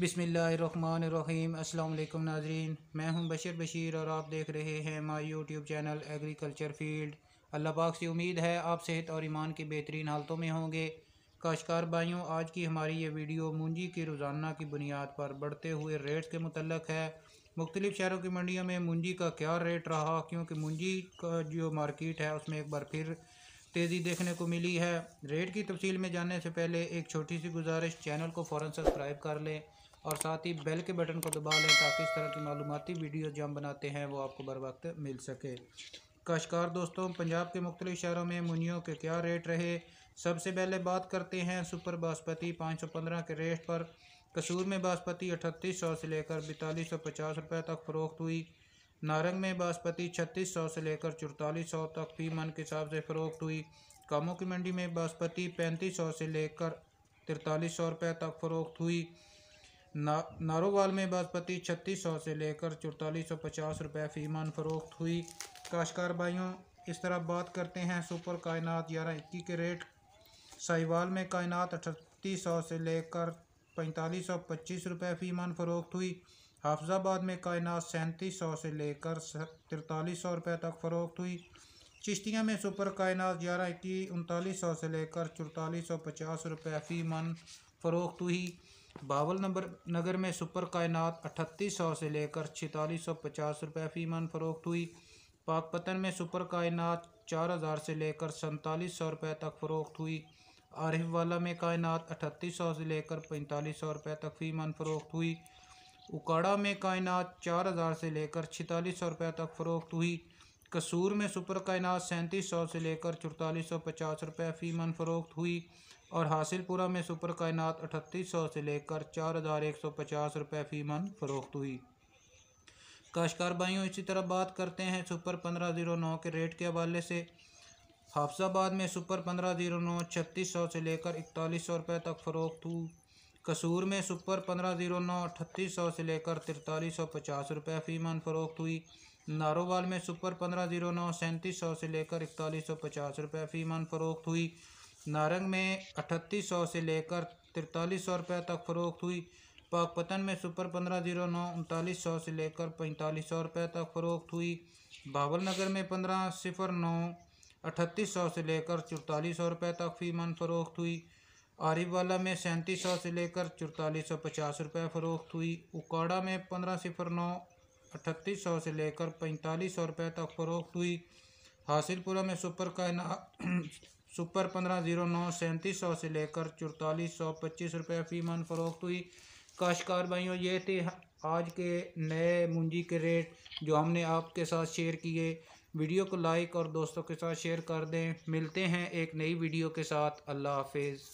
बिसमीम् अल्लाम नाजरीन मैं हूं बशर बशीर और आप देख रहे हैं my YouTube channel agriculture field अल्लाह पाक से उम्मीद है आप सेहत और ईमान की बेहतरीन हालतों में होंगे काशकार भाइयों आज की हमारी ये वीडियो मूंजी की रोज़ाना की बुनियाद पर बढ़ते हुए रेट्स के मतलब है मुख्तलिफ़ शहरों की मंडियों में मूंजी का क्या रेट रहा क्योंकि मूंजी का जो मार्केट है उसमें एक बार फिर तेज़ी देखने को मिली है रेट की तफसील में जाने से पहले एक छोटी सी गुजारिश चैनल को फ़ौर सब्सक्राइब कर लें और साथ ही बेल के बटन को दबा लें ताकि इस तरह की मालूमती वीडियो जो हम बनाते हैं वो आपको बर वक्त मिल सके काशकार दोस्तों पंजाब के मुख्तलि शहरों में मुनियों के क्या रेट रहे सबसे पहले बात करते हैं सुपर बासपति पाँच सौ पंद्रह के रेट पर कसूर में बासपति अठतीस सौ से लेकर बैतालीस सौ पचास रुपये तक फ़रोख्त हुई नारंग में बासपति छत्तीस सौ से लेकर चौतालीस सौ तक फी मन के हिसाब से फ़रोख्त हुई कामों की मंडी में बासपति पैंतीस सौ से लेकर तिरतालीस सौ रुपये तक फ़रोख्त हुई ना नारोवाल में बासपति छत्तीस सौ से लेकर चौतालीस सौ पचास रुपये फ़ीमान फ़रोख्त हुई काशकार भाइयों इस तरह बात करते हैं सुपर कायनात ग्यारह इक्की के रेट साहिवाल में कायनात अठतीस सौ से लेकर पैंतालीस सौ पच्चीस रुपये फ़ीमान फ़रोख्त हुई हाफजाबाद में कायनात सैंतीस सौ से लेकर तिरतालीस सौ रुपये तक फ़रोख्त हुई चिश्तियाँ में सुपर कायनात ग्यारह की उनतालीस सौ से लेकर चौतालीस सौ पचास रुपये फ़ी मन फ़रोख्त हुई बावल नंबर नगर में सुपर कायनात अठतीस सौ से लेकर छतालीस सौ पचास रुपये फ़ी मन फ़रोख्त हुई पाकपतन में सुपर कायनात चार हज़ार से लेकर सैंतालीस सौ रुपये तक फ़रोख्त हुई आरिफ वाला में कायनात अठतीस सौ से लेकर पैंतालीस सौ रुपये तक फ़ी मन फ़रोख्त हुई उकाड़ा में कायनात चार हज़ार से लेकर छतालीस सौ रुपये तक फ़रोख्त हुई कसूर में सुपर कायनात सैंतीस सौ से लेकर चौतालीस सौ पचास रुपये फ़ी मन फ़रोख्त हुई और हासिलपुरा में सुपर कायनात अठतीस सौ से लेकर चार हज़ार एक सौ पचास रुपये फ़ी मन फ़रोख्त हुई काशकार भाइयों इसी तरह बात करते हैं सुपर पंद्रह ज़ीरो नौ के रेट के हवाले से हाफसाबाद में सुपर पंद्रह ज़ीरो नौ छत्तीस सौ से लेकर इकतालीस सौ रुपये तक फ़रोख्त हुई कसूर में सुपर पंद्रह जीरो नौ अट्ठतीस सौ से लेकर तिरतालीस सौ पचास रुपये फ़ीमान फ़रोख्त हुई नारोवाल में सुपर पंद्रह जीरो नौ सैंतीस सौ से लेकर इकतालीस सौ पचास रुपये फ़ीमान फ़रोख्त हुई नारंग में अठत्तीस सौ से लेकर तिरतालीस सौ रुपये तक फ़रोख्त हुई पाकपतन में सुपर पंद्रह जीरो नौ उनतालीस सौ से लेकर पैंतालीस सौ रुपये तक फ़रोख्त हुई नगर में पंद्रह सिफर नौ अठत्तीस सौ से लेकर चौतालीस सौ रुपये तक फ़ीमान फ़रोख्त हुई आरिवाला में सैंतीस सौ से लेकर चौतालीस सौ पचास रुपये फ़रोख्त हुई उकाड़ा में पंद्रह सिफर नौ अठतीस सौ से लेकर पैंतालीस सौ रुपये तक फ़रोख्त हुई हासिलपुरा में सुपर का सुपर पंद्रह जीरो नौ सैंतीस सौ से लेकर चौतालीस सौ पच्चीस रुपये फ़ी फ़रोख्त हुई काशकार भाइयों ये थे आज के नए मुंजी के रेट जो हमने आपके साथ शेयर किए वीडियो को लाइक और दोस्तों के साथ शेयर कर दें मिलते हैं एक नई वीडियो के साथ अल्लाह हाफिज़